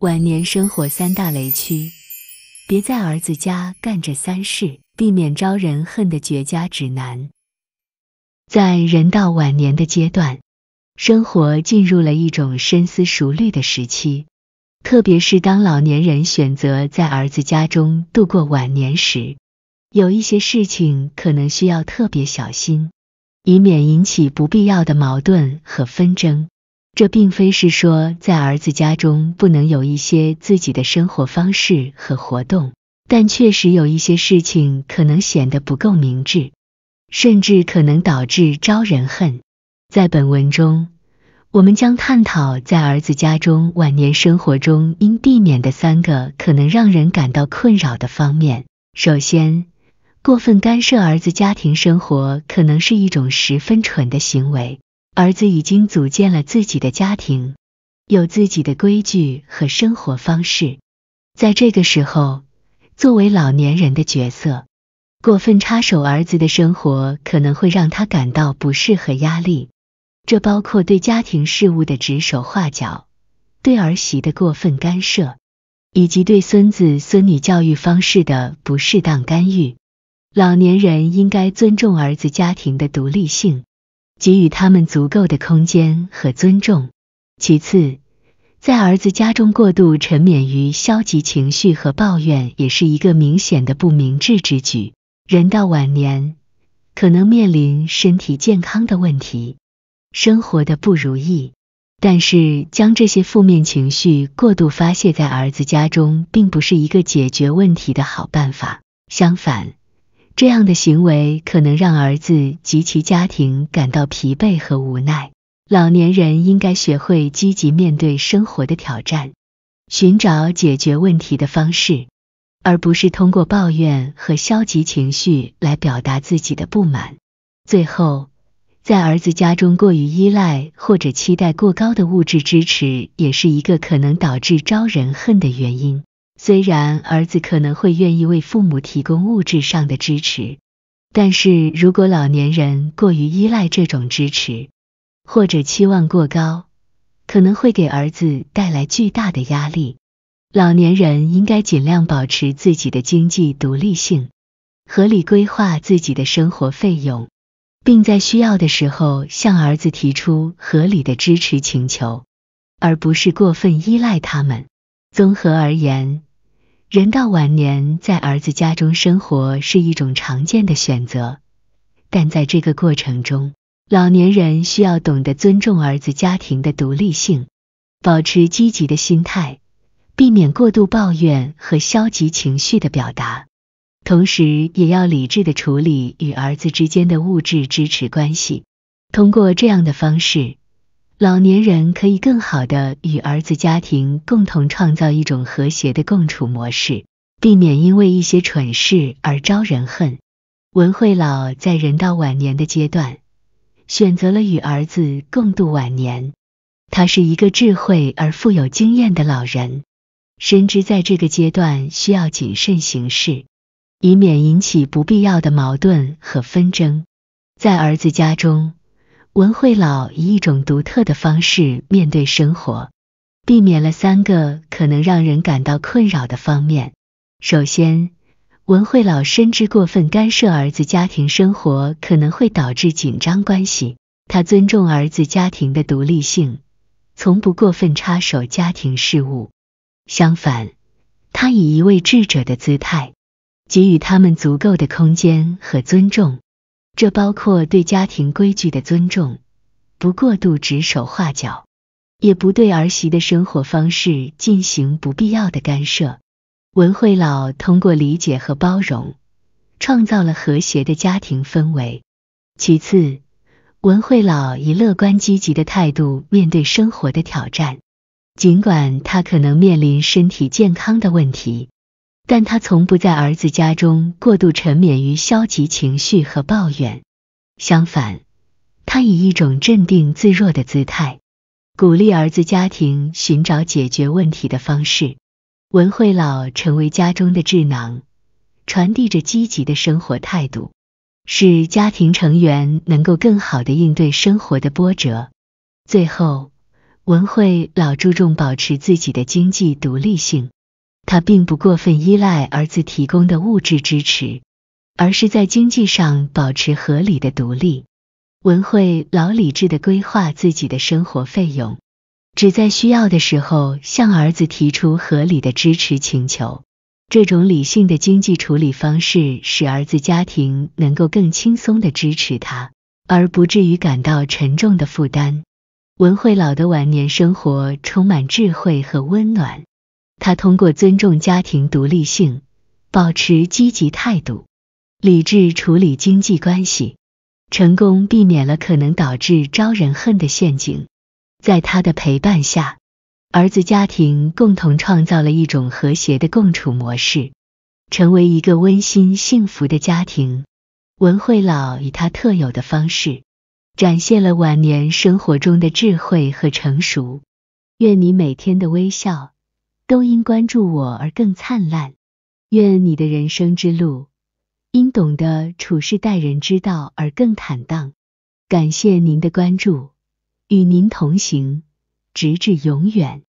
晚年生活三大雷区，别在儿子家干这三事，避免招人恨的绝佳指南。在人到晚年的阶段，生活进入了一种深思熟虑的时期，特别是当老年人选择在儿子家中度过晚年时，有一些事情可能需要特别小心，以免引起不必要的矛盾和纷争。这并非是说在儿子家中不能有一些自己的生活方式和活动，但确实有一些事情可能显得不够明智，甚至可能导致招人恨。在本文中，我们将探讨在儿子家中晚年生活中应避免的三个可能让人感到困扰的方面。首先，过分干涉儿子家庭生活可能是一种十分蠢的行为。儿子已经组建了自己的家庭，有自己的规矩和生活方式。在这个时候，作为老年人的角色，过分插手儿子的生活可能会让他感到不适和压力。这包括对家庭事务的指手画脚，对儿媳的过分干涉，以及对孙子孙女教育方式的不适当干预。老年人应该尊重儿子家庭的独立性。给予他们足够的空间和尊重。其次，在儿子家中过度沉湎于消极情绪和抱怨，也是一个明显的不明智之举。人到晚年，可能面临身体健康的问题，生活的不如意，但是将这些负面情绪过度发泄在儿子家中，并不是一个解决问题的好办法。相反，这样的行为可能让儿子及其家庭感到疲惫和无奈。老年人应该学会积极面对生活的挑战，寻找解决问题的方式，而不是通过抱怨和消极情绪来表达自己的不满。最后，在儿子家中过于依赖或者期待过高的物质支持，也是一个可能导致招人恨的原因。虽然儿子可能会愿意为父母提供物质上的支持，但是如果老年人过于依赖这种支持，或者期望过高，可能会给儿子带来巨大的压力。老年人应该尽量保持自己的经济独立性，合理规划自己的生活费用，并在需要的时候向儿子提出合理的支持请求，而不是过分依赖他们。综合而言，人到晚年在儿子家中生活是一种常见的选择，但在这个过程中，老年人需要懂得尊重儿子家庭的独立性，保持积极的心态，避免过度抱怨和消极情绪的表达，同时也要理智的处理与儿子之间的物质支持关系。通过这样的方式。老年人可以更好的与儿子家庭共同创造一种和谐的共处模式，避免因为一些蠢事而招人恨。文慧老在人到晚年的阶段，选择了与儿子共度晚年。他是一个智慧而富有经验的老人，深知在这个阶段需要谨慎行事，以免引起不必要的矛盾和纷争。在儿子家中。文慧老以一种独特的方式面对生活，避免了三个可能让人感到困扰的方面。首先，文慧老深知过分干涉儿子家庭生活可能会导致紧张关系，他尊重儿子家庭的独立性，从不过分插手家庭事务。相反，他以一位智者的姿态，给予他们足够的空间和尊重。这包括对家庭规矩的尊重，不过度指手画脚，也不对儿媳的生活方式进行不必要的干涉。文慧老通过理解和包容，创造了和谐的家庭氛围。其次，文慧老以乐观积极的态度面对生活的挑战，尽管他可能面临身体健康的问题。但他从不在儿子家中过度沉湎于消极情绪和抱怨。相反，他以一种镇定自若的姿态，鼓励儿子家庭寻找解决问题的方式。文慧老成为家中的智囊，传递着积极的生活态度，使家庭成员能够更好的应对生活的波折。最后，文慧老注重保持自己的经济独立性。他并不过分依赖儿子提供的物质支持，而是在经济上保持合理的独立。文慧老理智的规划自己的生活费用，只在需要的时候向儿子提出合理的支持请求。这种理性的经济处理方式，使儿子家庭能够更轻松地支持他，而不至于感到沉重的负担。文慧老的晚年生活充满智慧和温暖。他通过尊重家庭独立性、保持积极态度、理智处理经济关系，成功避免了可能导致招人恨的陷阱。在他的陪伴下，儿子家庭共同创造了一种和谐的共处模式，成为一个温馨幸福的家庭。文慧老以他特有的方式，展现了晚年生活中的智慧和成熟。愿你每天的微笑。都因关注我而更灿烂，愿你的人生之路因懂得处事待人之道而更坦荡。感谢您的关注，与您同行，直至永远。